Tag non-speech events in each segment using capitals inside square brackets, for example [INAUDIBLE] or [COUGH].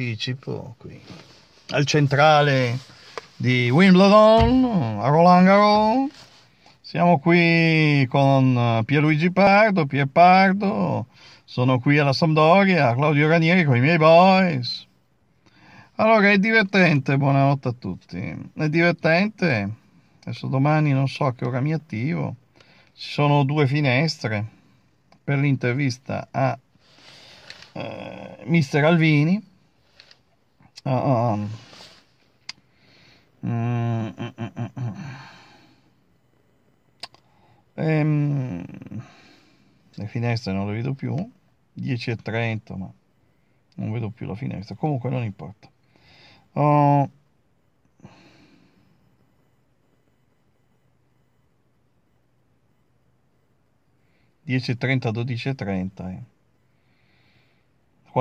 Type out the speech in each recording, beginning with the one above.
anticipo qui al centrale di Wimbledon a Roland Garros siamo qui con eh, Pierluigi Pardo, Pierpardo sono qui alla Sampdoria, Claudio Ranieri con i miei boys allora è divertente, buonanotte a tutti è divertente adesso domani non so a che ora mi attivo ci sono due finestre per l'intervista a eh, Mister Alvini Oo. Mm, mm, mm, ehm, le finestre non le vedo più. 10.30, ma non vedo più la finestra. Comunque non importa. Oh, Dieci e trenta, dodici e trenta.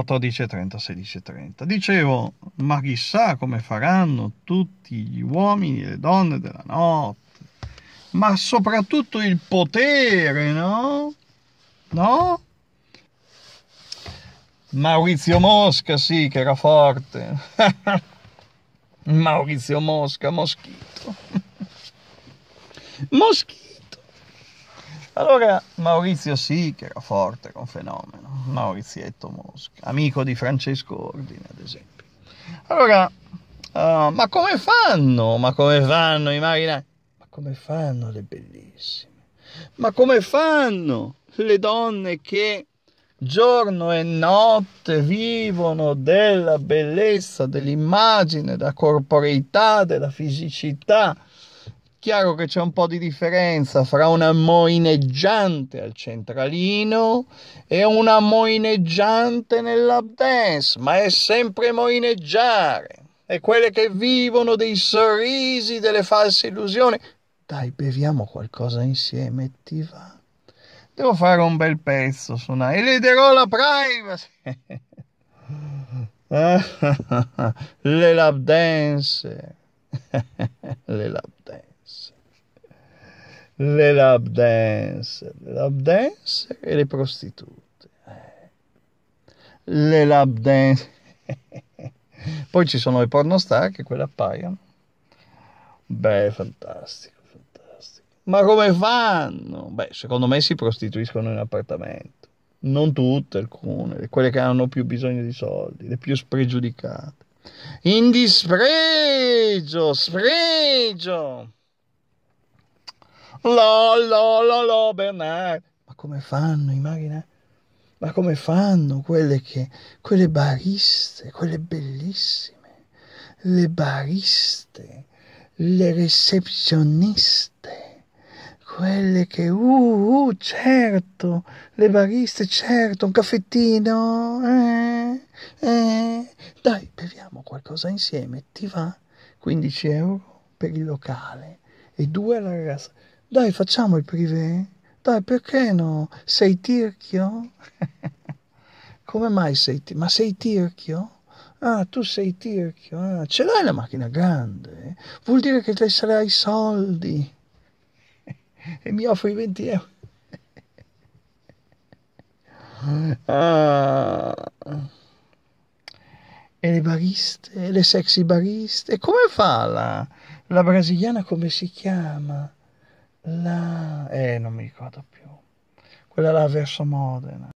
14.30, 16.30. Dicevo, ma chissà come faranno tutti gli uomini e le donne della notte, ma soprattutto il potere, no? No? Maurizio Mosca, sì, che era forte. [LAUGHS] Maurizio Mosca, Moschito. [LAUGHS] Moschito. Allora, Maurizio sì, che era forte, era un fenomeno. Maurizietto Mosca, amico di Francesco Ordine, ad esempio. Allora, uh, ma come fanno? Ma come fanno i marinai? Ma come fanno le bellissime? Ma come fanno le donne che giorno e notte vivono della bellezza, dell'immagine, della corporeità, della fisicità, chiaro che c'è un po' di differenza fra una moineggiante al centralino e una moineggiante nell'abdance, ma è sempre moineggiare. E quelle che vivono dei sorrisi, delle false illusioni. Dai, beviamo qualcosa insieme, ti va. Devo fare un bel pezzo su E le darò la privacy! [LAUGHS] le lap dance! [LAUGHS] le lap dance le lap dance, le lap dance e le prostitute. Le lap dance. [LAUGHS] Poi ci sono le pornostar che quelle appaiono. Beh, fantastico, fantastico. Ma come fanno? Beh, secondo me si prostituiscono in appartamento. Non tutte, alcune, quelle che hanno più bisogno di soldi, le più spregiudicate. In dispregio, spregio. La la la la Bernard. Ma come fanno, immagina? Ma come fanno quelle che, quelle bariste, quelle bellissime, le bariste, le recepzioniste, quelle che, uh, uh certo, le bariste, certo, un caffettino, eh, eh, dai, beviamo qualcosa insieme, ti va? 15 euro per il locale e due alla ragazza dai, facciamo il privé. Dai, perché no? Sei tirchio? [LAUGHS] Come mai sei tirchio? Ma sei tirchio? Ah, tu sei tirchio. Ah, ce l'hai la macchina grande? Vuol dire che te sarai soldi. [LAUGHS] e mi offri 20 euro. [LAUGHS] ah. E le bariste, le sexy bariste. Come fa la, la brasiliana? Come si chiama? La... Eh, non mi ricordo più. Quella là verso Modena.